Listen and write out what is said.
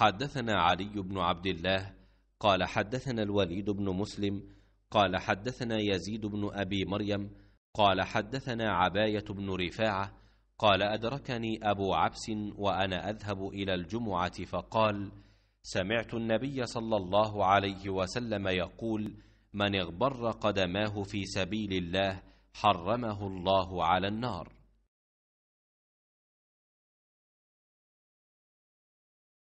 حدثنا علي بن عبد الله قال حدثنا الوليد بن مسلم قال حدثنا يزيد بن ابي مريم قال حدثنا عبايه بن رفاعه قال ادركني ابو عبس وانا اذهب الى الجمعه فقال سمعت النبي صلى الله عليه وسلم يقول من اغبر قدماه في سبيل الله حرمه الله على النار